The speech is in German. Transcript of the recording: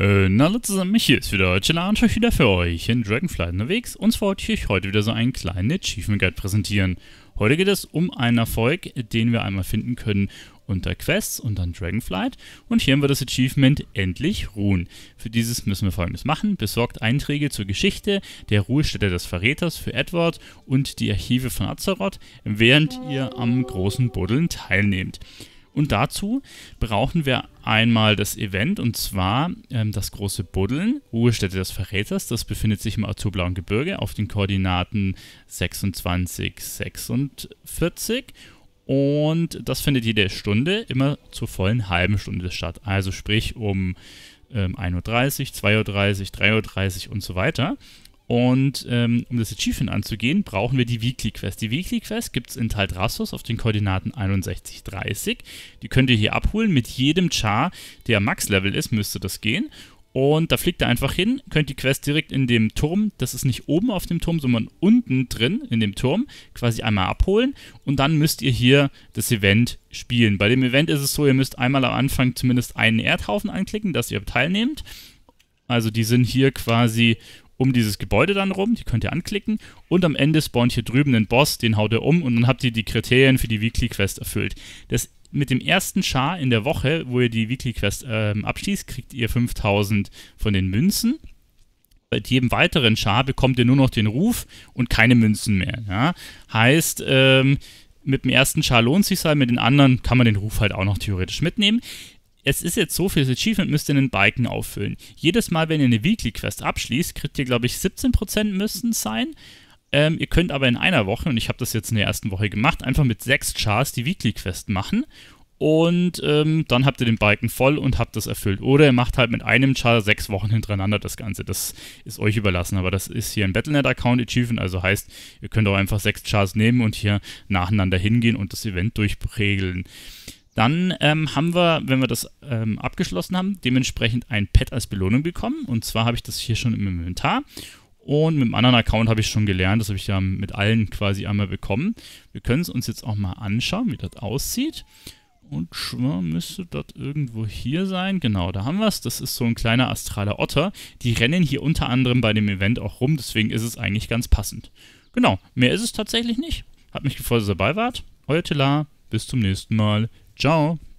Äh, na hallo zusammen, mich hier ist wieder Chilla und euch wieder für euch in Dragonfly unterwegs und zwar wollte ich euch heute wieder so einen kleinen Achievement Guide präsentieren. Heute geht es um einen Erfolg, den wir einmal finden können unter Quests und dann Dragonflight und hier haben wir das Achievement Endlich ruhen. Für dieses müssen wir folgendes machen, besorgt Einträge zur Geschichte der Ruhestätte des Verräters für Edward und die Archive von Azeroth, während ihr am großen Buddeln teilnehmt. Und dazu brauchen wir einmal das Event und zwar ähm, das große Buddeln, Ruhestätte des Verräters. Das befindet sich im azurblauen Gebirge auf den Koordinaten 26, 46. Und das findet jede Stunde immer zur vollen halben Stunde statt. Also sprich um ähm, 1.30 Uhr, 2.30 Uhr, 3.30 Uhr und so weiter. Und ähm, um das Achievement anzugehen, brauchen wir die Weekly Quest. Die Weekly Quest gibt es in Taldrassus auf den Koordinaten 61, 30. Die könnt ihr hier abholen. Mit jedem Char, der Max-Level ist, müsste das gehen. Und da fliegt ihr einfach hin, könnt die Quest direkt in dem Turm, das ist nicht oben auf dem Turm, sondern unten drin in dem Turm, quasi einmal abholen. Und dann müsst ihr hier das Event spielen. Bei dem Event ist es so, ihr müsst einmal am Anfang zumindest einen Erdhaufen anklicken, dass ihr teilnehmt. Also die sind hier quasi um dieses Gebäude dann rum, die könnt ihr anklicken und am Ende spawnt hier drüben den Boss, den haut ihr um und dann habt ihr die Kriterien für die Weekly Quest erfüllt. Das mit dem ersten Char in der Woche, wo ihr die Weekly Quest äh, abschließt, kriegt ihr 5000 von den Münzen. Bei jedem weiteren Char bekommt ihr nur noch den Ruf und keine Münzen mehr. Ja? Heißt, ähm, mit dem ersten Char lohnt sich halt, mit den anderen kann man den Ruf halt auch noch theoretisch mitnehmen es ist jetzt so, für das Achievement müsst ihr einen Balken auffüllen. Jedes Mal, wenn ihr eine Weekly Quest abschließt, kriegt ihr, glaube ich, 17% müssten sein. Ähm, ihr könnt aber in einer Woche, und ich habe das jetzt in der ersten Woche gemacht, einfach mit sechs Chars die Weekly Quest machen. Und ähm, dann habt ihr den Balken voll und habt das erfüllt. Oder ihr macht halt mit einem Char sechs Wochen hintereinander das Ganze. Das ist euch überlassen. Aber das ist hier ein Battlenet-Account Achievement. Also heißt, ihr könnt auch einfach sechs Chars nehmen und hier nacheinander hingehen und das Event durchregeln. Dann ähm, haben wir, wenn wir das ähm, abgeschlossen haben, dementsprechend ein Pad als Belohnung bekommen. Und zwar habe ich das hier schon im Inventar. Und mit einem anderen Account habe ich schon gelernt, das habe ich ja mit allen quasi einmal bekommen. Wir können es uns jetzt auch mal anschauen, wie das aussieht. Und schwör, müsste das irgendwo hier sein. Genau, da haben wir es. Das ist so ein kleiner astraler Otter. Die rennen hier unter anderem bei dem Event auch rum, deswegen ist es eigentlich ganz passend. Genau, mehr ist es tatsächlich nicht. Hat mich gefreut, dass ihr dabei wart. Euer Telar, bis zum nächsten Mal. Ciao.